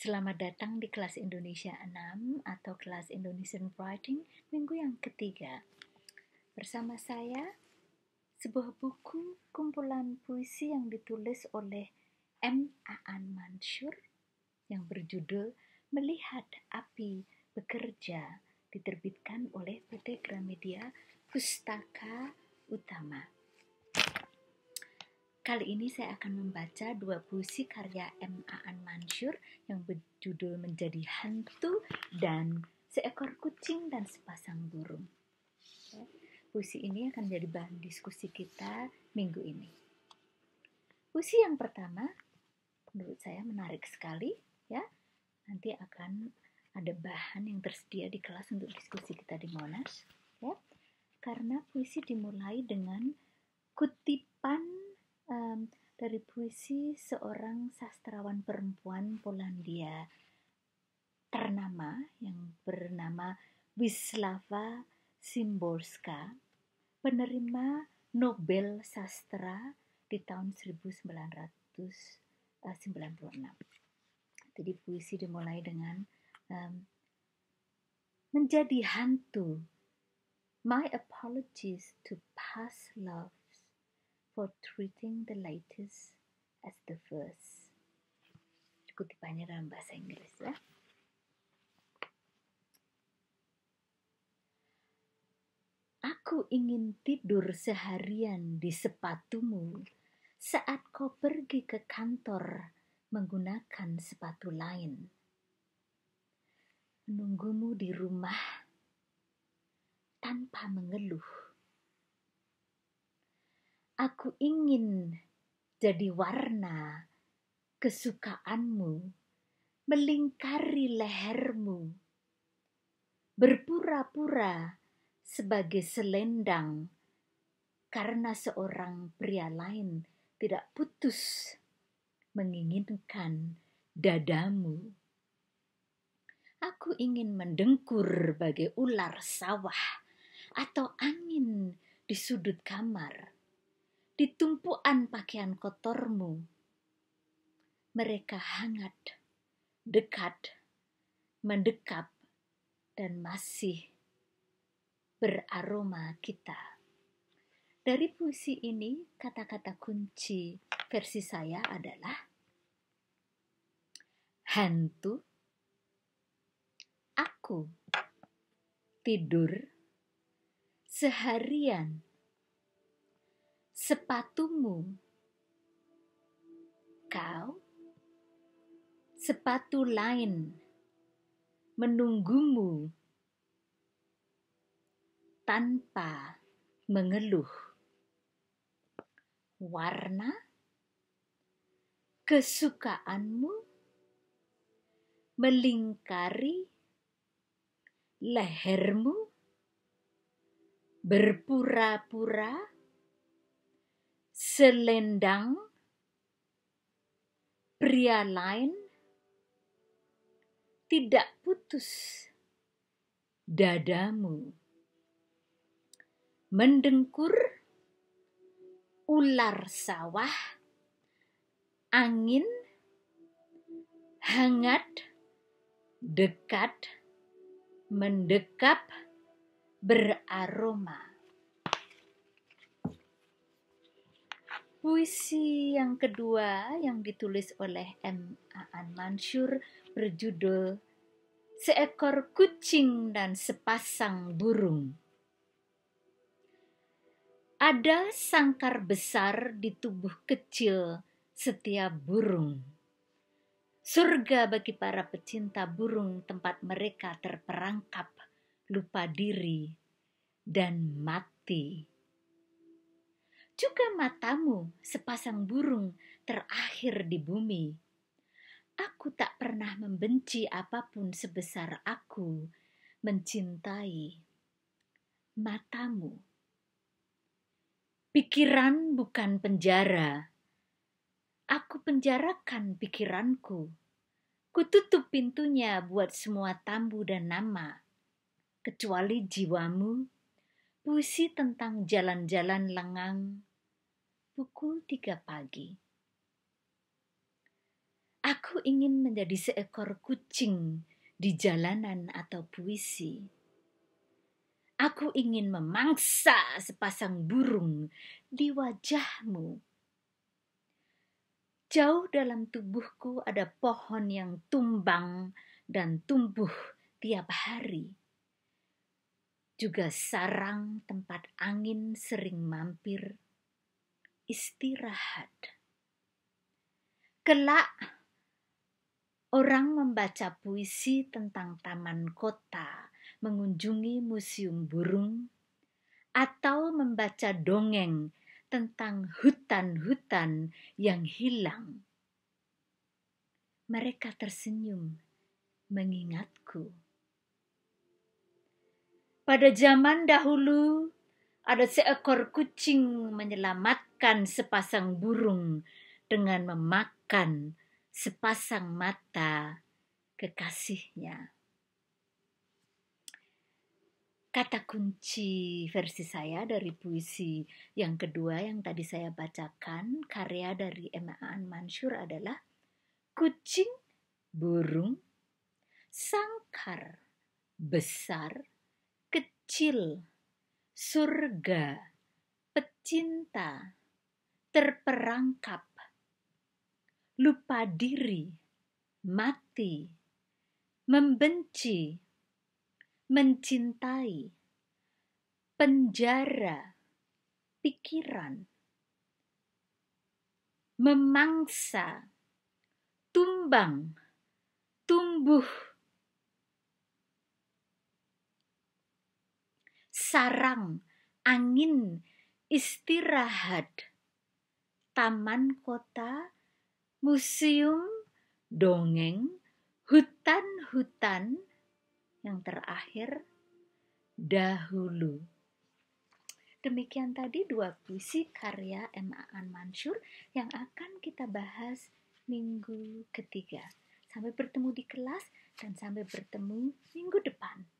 Selamat datang di kelas Indonesia 6 atau kelas Indonesian Writing minggu yang ketiga. Bersama saya, sebuah buku kumpulan puisi yang ditulis oleh M. A Aan Mansur yang berjudul Melihat Api Bekerja diterbitkan oleh PT Gramedia Pustaka Utama. Kali ini saya akan membaca dua puisi karya MA An Mansur yang berjudul Menjadi Hantu dan Seekor Kucing dan Sepasang Burung. Ya, puisi ini akan menjadi bahan diskusi kita minggu ini. Puisi yang pertama menurut saya menarik sekali ya. Nanti akan ada bahan yang tersedia di kelas untuk diskusi kita di Monas ya. Karena puisi dimulai dengan kutip dari puisi seorang sastrawan perempuan Polandia ternama yang bernama Wisława Szymborska, penerima Nobel Sastra di tahun 1996. Jadi puisi dimulai dengan um, menjadi hantu. My apologies to past love for treating the lightest as the first. Kutipannya dalam bahasa Inggris ya. Aku ingin tidur seharian di sepatumu saat kau pergi ke kantor menggunakan sepatu lain. Menunggumu di rumah tanpa mengeluh Aku ingin jadi warna kesukaanmu, melingkari lehermu, berpura-pura sebagai selendang karena seorang pria lain tidak putus menginginkan dadamu. Aku ingin mendengkur bagai ular sawah atau angin di sudut kamar di tumpuan pakaian kotormu. Mereka hangat, dekat, mendekap, dan masih beraroma kita. Dari puisi ini, kata-kata kunci versi saya adalah hantu, aku, tidur, seharian, sepatumu. Kau, sepatu lain, menunggumu tanpa mengeluh. Warna kesukaanmu melingkari lehermu berpura-pura selendang, pria lain, tidak putus dadamu. Mendengkur, ular sawah, angin, hangat, dekat, mendekap beraroma. Puisi yang kedua yang ditulis oleh M. Aan Mansur berjudul Seekor Kucing dan Sepasang Burung. Ada sangkar besar di tubuh kecil setiap burung. Surga bagi para pecinta burung tempat mereka terperangkap, lupa diri, dan mati juga matamu sepasang burung terakhir di bumi. Aku tak pernah membenci apapun sebesar aku mencintai matamu. Pikiran bukan penjara. Aku penjarakan pikiranku. Kututup pintunya buat semua tamu dan nama, kecuali jiwamu, puisi tentang jalan-jalan lengang pukul 3 pagi. Aku ingin menjadi seekor kucing di jalanan atau puisi. Aku ingin memangsa sepasang burung di wajahmu. Jauh dalam tubuhku ada pohon yang tumbang dan tumbuh tiap hari juga sarang tempat angin sering mampir, istirahat. Kelak, orang membaca puisi tentang taman kota, mengunjungi museum burung, atau membaca dongeng tentang hutan-hutan yang hilang. Mereka tersenyum mengingatku. Pada zaman dahulu, ada seekor kucing menyelamat memakan sepasang burung dengan memakan sepasang mata kekasihnya. Kata kunci versi saya dari puisi yang kedua yang tadi saya bacakan, karya dari Emaan Mansur adalah kucing, burung, sangkar, besar, kecil, surga, pecinta, terperangkap, lupa diri, mati, membenci, mencintai, penjara, pikiran, memangsa, tumbang, tumbuh, sarang, angin, istirahat, taman kota, museum, dongeng, hutan-hutan, yang terakhir dahulu. Demikian tadi dua puisi karya M. Mansur yang akan kita bahas minggu ketiga. Sampai bertemu di kelas dan sampai bertemu minggu depan.